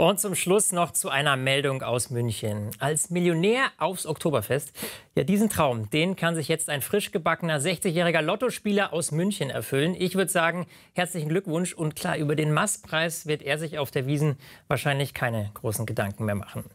Und zum Schluss noch zu einer Meldung aus München. Als Millionär aufs Oktoberfest. Ja, diesen Traum, den kann sich jetzt ein frisch gebackener 60-jähriger Lottospieler aus München erfüllen. Ich würde sagen, herzlichen Glückwunsch. Und klar, über den Mastpreis wird er sich auf der Wiesen wahrscheinlich keine großen Gedanken mehr machen.